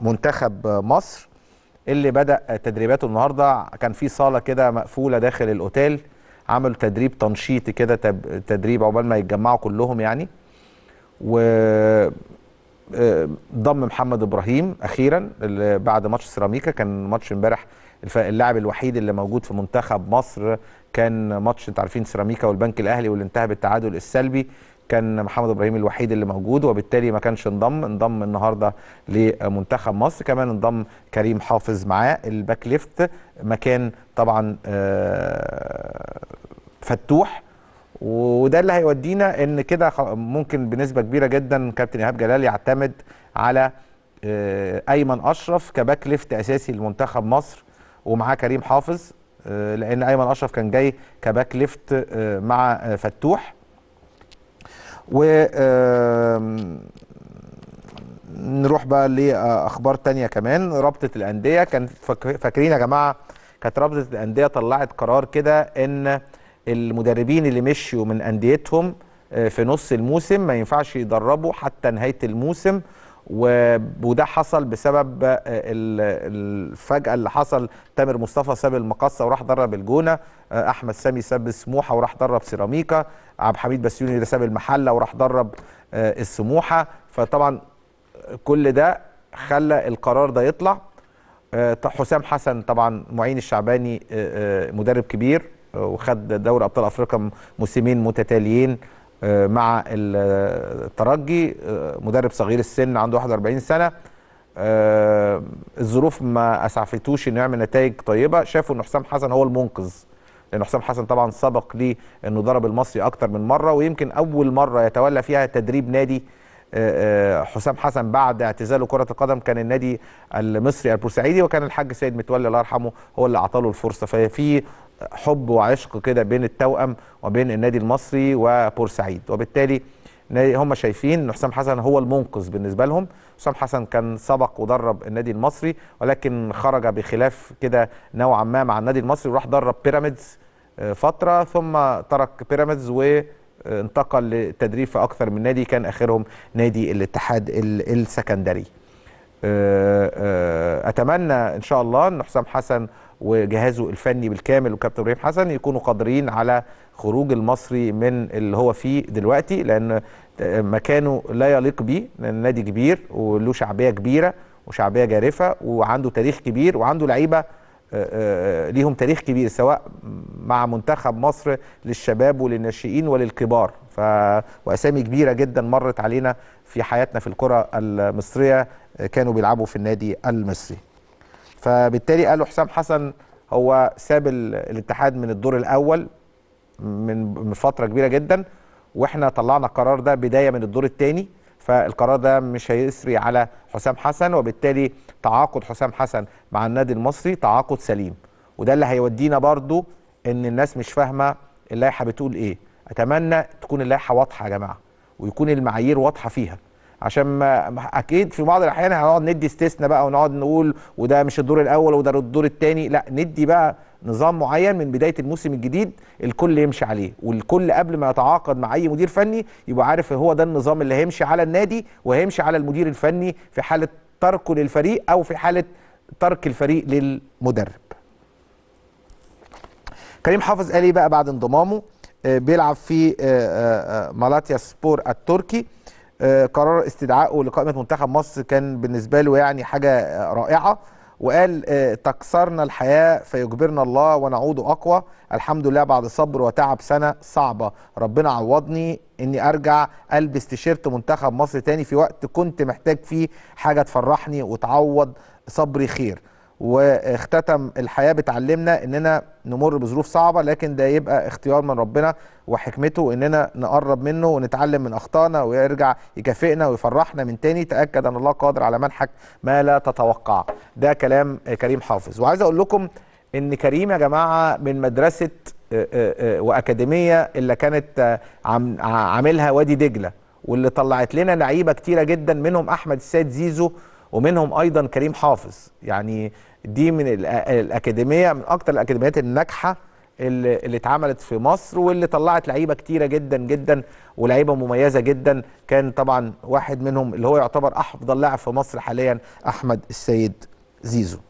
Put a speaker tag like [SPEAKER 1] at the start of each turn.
[SPEAKER 1] منتخب مصر اللي بدا تدريباته النهارده كان في صاله كده مقفوله داخل الاوتيل عملوا تدريب تنشيطي كده تدريب عقبال ما يتجمعوا كلهم يعني و آه، ضم محمد ابراهيم اخيرا بعد ماتش سيراميكا كان ماتش امبارح اللاعب الوحيد اللي موجود في منتخب مصر كان ماتش انتوا عارفين سيراميكا والبنك الاهلي واللي انتهى بالتعادل السلبي كان محمد ابراهيم الوحيد اللي موجود وبالتالي ما كانش انضم انضم النهارده لمنتخب مصر كمان انضم كريم حافظ معاه الباك ليفت مكان طبعا آه، فتوح وده اللي هيودينا ان كده ممكن بنسبه كبيره جدا كابتن ايهاب جلال يعتمد على آه، ايمن اشرف كباك ليفت اساسي لمنتخب مصر ومعاه كريم حافظ آه، لان ايمن اشرف كان جاي كباك ليفت مع فتوح و نروح بقى لاخبار تانية كمان رابطه الانديه كان فاكرين يا جماعه كانت رابطه الانديه طلعت قرار كده ان المدربين اللي مشيوا من انديتهم آه، في نص الموسم ما ينفعش يدربوا حتى نهايه الموسم وده حصل بسبب آه، الفجأة اللي حصل تامر مصطفى ساب المقصة وراح درب الجونة آه، أحمد سامي ساب سموحة وراح درب سيراميكا عبد الحميد بسيوني ده ساب المحلة وراح درب آه، السموحة فطبعا كل ده خلى القرار ده يطلع حسام حسن طبعا معين الشعباني مدرب كبير وخد دوري ابطال افريقيا موسمين متتاليين آه، مع الترجي آه، مدرب صغير السن عنده 41 سنه آه، الظروف ما اسعفتوش انه يعمل نتائج طيبه شافوا ان حسام حسن هو المنقذ لان حسام حسن طبعا سبق لي انه ضرب المصري اكتر من مره ويمكن اول مره يتولى فيها تدريب نادي حسام حسن بعد اعتزاله كره القدم كان النادي المصري البورسعيدي وكان الحاج سيد متولي الله يرحمه هو اللي اعطى له الفرصه ففي حب وعشق كده بين التوأم وبين النادي المصري وبورسعيد وبالتالي هم شايفين ان حسام حسن هو المنقذ بالنسبه لهم حسام حسن كان سبق ودرب النادي المصري ولكن خرج بخلاف كده نوعا ما مع النادي المصري وراح درب بيراميدز آه، فتره ثم ترك بيراميدز و آه، انتقل للتدريب في اكثر من نادي كان اخرهم نادي الاتحاد السكندري آه، اتمنى ان شاء الله ان حسام حسن وجهازه الفني بالكامل وكابتن ابراهيم حسن يكونوا قادرين على خروج المصري من اللي هو فيه دلوقتي لان مكانه لا يليق بيه لان نادي كبير وله شعبيه كبيره وشعبيه جارفه وعنده تاريخ كبير وعنده لعيبه آه، آه، آه، ليهم تاريخ كبير سواء مع منتخب مصر للشباب وللناشئين وللكبار ف... واسامي كبيره جدا مرت علينا في حياتنا في الكره المصريه كانوا بيلعبوا في النادي المصري فبالتالي قالوا حسام حسن هو ساب الاتحاد من الدور الاول من فتره كبيره جدا واحنا طلعنا القرار ده بدايه من الدور الثاني فالقرار ده مش هيسري على حسام حسن وبالتالي تعاقد حسام حسن مع النادي المصري تعاقد سليم وده اللي هيودينا برضو ان الناس مش فاهمه اللائحه بتقول ايه اتمنى تكون اللائحه واضحه يا جماعه ويكون المعايير واضحه فيها عشان ما اكيد في بعض الاحيان هنقعد ندي استثناء بقى ونقعد نقول وده مش الدور الاول وده الدور الثاني لا ندي بقى نظام معين من بدايه الموسم الجديد الكل يمشي عليه والكل قبل ما يتعاقد مع اي مدير فني يبقى عارف هو ده النظام اللي هيمشي على النادي وهيمشي على المدير الفني في حاله تركه للفريق او في حاله ترك الفريق للمدرب كريم حافظ قال ايه بقى بعد انضمامه آه، بيلعب في آه، آه، مالاتيا سبور التركي قرار استدعائه لقائمه منتخب مصر كان بالنسبه له يعني حاجه رائعه وقال تكسرنا الحياه فيجبرنا الله ونعود اقوى الحمد لله بعد صبر وتعب سنه صعبه ربنا عوضني اني ارجع البس تيشيرت منتخب مصر تاني في وقت كنت محتاج فيه حاجه تفرحني وتعوض صبري خير واختتم الحياه بتعلمنا اننا نمر بظروف صعبه لكن ده يبقى اختيار من ربنا وحكمته اننا نقرب منه ونتعلم من اخطائنا ويرجع يكافئنا ويفرحنا من تاني تاكد ان الله قادر على منحك ما لا تتوقع ده كلام كريم حافظ وعايز اقول لكم ان كريم يا جماعه من مدرسه آه، آه، آه، واكاديميه اللي كانت عاملها وادي دجله واللي طلعت لنا لعيبه كتيره جدا منهم احمد السيد زيزو ومنهم ايضا كريم حافظ يعني دي من الاكاديميه من اكتر الاكاديميات الناجحه اللي, اللي اتعملت في مصر واللي طلعت لعيبه كتيره جدا جدا ولعيبه مميزه جدا كان طبعا واحد منهم اللي هو يعتبر افضل لاعب في مصر حاليا احمد السيد زيزو